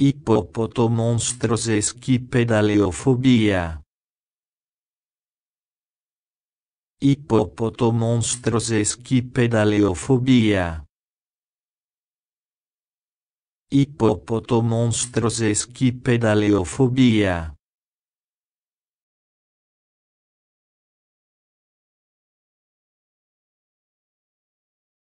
Υποποτομόνστρος εσκή πενταλαιοφοβία. Υποποτομόνστρος εσκή πενταλαιοφοβία. Υποποτομόνστρος εσκή πενταλαιοφοβία.